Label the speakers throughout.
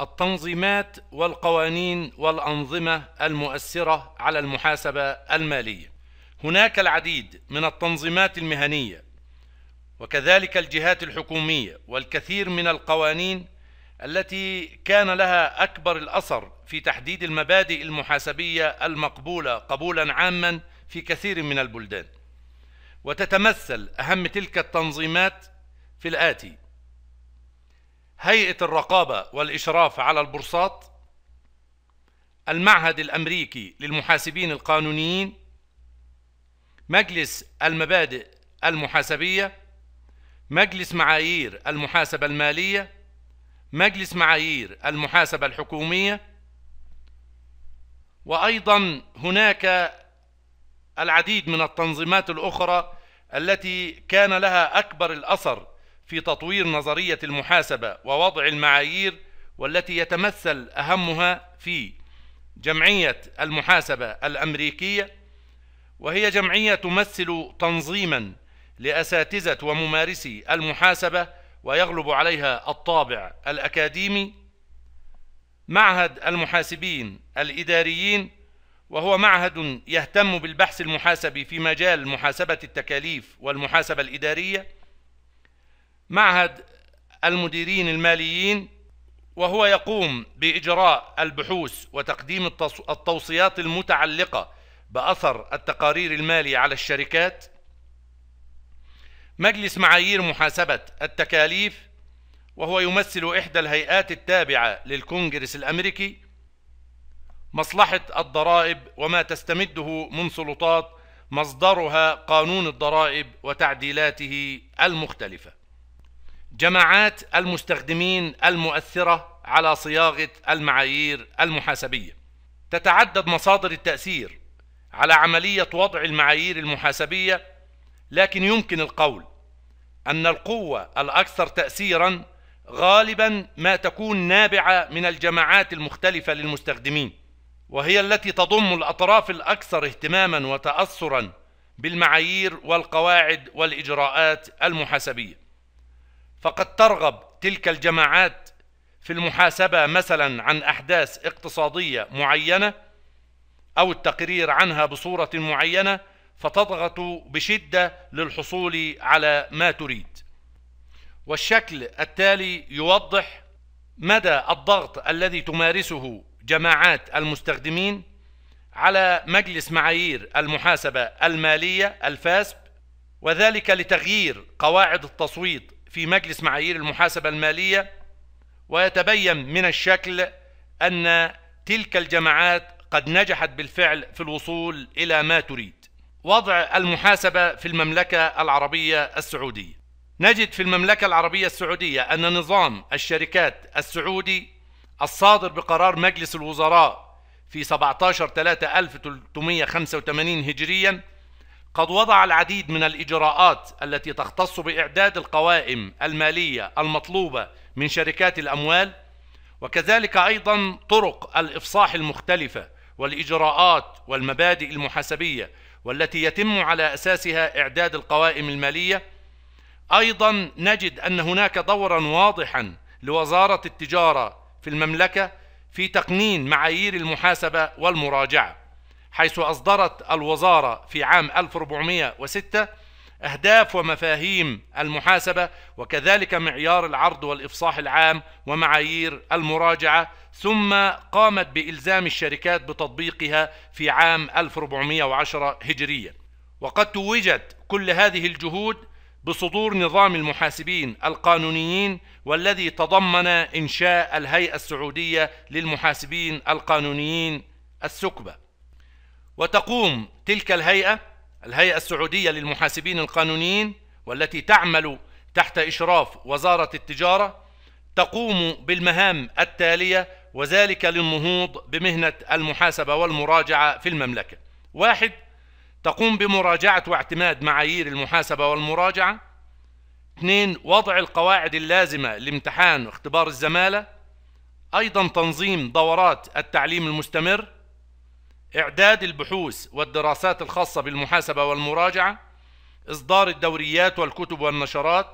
Speaker 1: التنظيمات والقوانين والأنظمة المؤثرة على المحاسبة المالية هناك العديد من التنظيمات المهنية وكذلك الجهات الحكومية والكثير من القوانين التي كان لها أكبر الأثر في تحديد المبادئ المحاسبية المقبولة قبولا عاما في كثير من البلدان وتتمثل أهم تلك التنظيمات في الآتي هيئة الرقابة والإشراف على البورصات المعهد الأمريكي للمحاسبين القانونيين مجلس المبادئ المحاسبية مجلس معايير المحاسبة المالية مجلس معايير المحاسبة الحكومية وأيضا هناك العديد من التنظيمات الأخرى التي كان لها أكبر الأثر في تطوير نظرية المحاسبة ووضع المعايير والتي يتمثل أهمها في جمعية المحاسبة الأمريكية وهي جمعية تمثل تنظيما لأساتذة وممارسي المحاسبة ويغلب عليها الطابع الأكاديمي معهد المحاسبين الإداريين وهو معهد يهتم بالبحث المحاسبي في مجال محاسبة التكاليف والمحاسبة الإدارية معهد المديرين الماليين وهو يقوم بإجراء البحوث وتقديم التوصيات المتعلقة بأثر التقارير المالية على الشركات مجلس معايير محاسبة التكاليف وهو يمثل إحدى الهيئات التابعة للكونجرس الأمريكي مصلحة الضرائب وما تستمده من سلطات مصدرها قانون الضرائب وتعديلاته المختلفة جماعات المستخدمين المؤثرة على صياغة المعايير المحاسبية تتعدد مصادر التأثير على عملية وضع المعايير المحاسبية لكن يمكن القول أن القوة الأكثر تأثيرا غالبا ما تكون نابعة من الجماعات المختلفة للمستخدمين وهي التي تضم الأطراف الأكثر اهتماما وتأثرا بالمعايير والقواعد والإجراءات المحاسبية فقد ترغب تلك الجماعات في المحاسبة مثلا عن أحداث اقتصادية معينة أو التقرير عنها بصورة معينة فتضغط بشدة للحصول على ما تريد والشكل التالي يوضح مدى الضغط الذي تمارسه جماعات المستخدمين على مجلس معايير المحاسبة المالية الفاسب وذلك لتغيير قواعد التصويت في مجلس معايير المحاسبة المالية ويتبين من الشكل أن تلك الجماعات قد نجحت بالفعل في الوصول إلى ما تريد وضع المحاسبة في المملكة العربية السعودية نجد في المملكة العربية السعودية أن نظام الشركات السعودي الصادر بقرار مجلس الوزراء في 17 3 1385 هجرياً قد وضع العديد من الإجراءات التي تختص بإعداد القوائم المالية المطلوبة من شركات الأموال وكذلك أيضا طرق الإفصاح المختلفة والإجراءات والمبادئ المحاسبية والتي يتم على أساسها إعداد القوائم المالية أيضا نجد أن هناك دورا واضحا لوزارة التجارة في المملكة في تقنين معايير المحاسبة والمراجعة حيث أصدرت الوزارة في عام 1406 أهداف ومفاهيم المحاسبة وكذلك معيار العرض والإفصاح العام ومعايير المراجعة ثم قامت بإلزام الشركات بتطبيقها في عام 1410 هجرية وقد توجت كل هذه الجهود بصدور نظام المحاسبين القانونيين والذي تضمن إنشاء الهيئة السعودية للمحاسبين القانونيين السكبة وتقوم تلك الهيئة الهيئة السعودية للمحاسبين القانونيين والتي تعمل تحت إشراف وزارة التجارة تقوم بالمهام التالية وذلك للنهوض بمهنة المحاسبة والمراجعة في المملكة واحد تقوم بمراجعة واعتماد معايير المحاسبة والمراجعة اثنين وضع القواعد اللازمة لامتحان اختبار الزمالة أيضا تنظيم دورات التعليم المستمر إعداد البحوث والدراسات الخاصة بالمحاسبة والمراجعة إصدار الدوريات والكتب والنشرات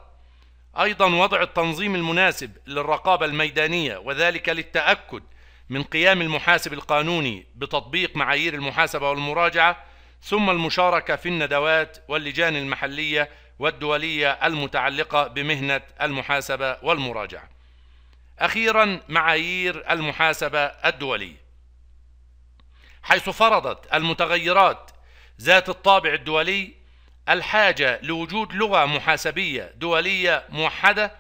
Speaker 1: أيضا وضع التنظيم المناسب للرقابة الميدانية وذلك للتأكد من قيام المحاسب القانوني بتطبيق معايير المحاسبة والمراجعة ثم المشاركة في الندوات واللجان المحلية والدولية المتعلقة بمهنة المحاسبة والمراجعة. أخيرا معايير المحاسبة الدولية حيث فرضت المتغيرات ذات الطابع الدولي الحاجة لوجود لغة محاسبية دولية موحدة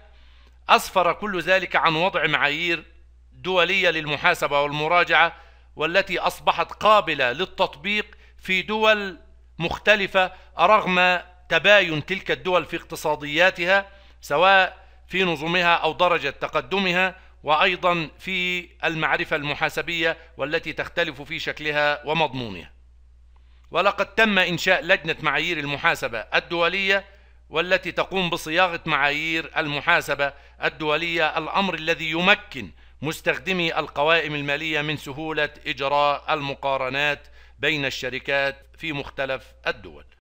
Speaker 1: أسفر كل ذلك عن وضع معايير دولية للمحاسبة والمراجعة والتي أصبحت قابلة للتطبيق في دول مختلفة رغم تباين تلك الدول في اقتصادياتها سواء في نظمها أو درجة تقدمها وأيضا في المعرفة المحاسبية والتي تختلف في شكلها ومضمونها ولقد تم إنشاء لجنة معايير المحاسبة الدولية والتي تقوم بصياغة معايير المحاسبة الدولية الأمر الذي يمكن مستخدمي القوائم المالية من سهولة إجراء المقارنات بين الشركات في مختلف الدول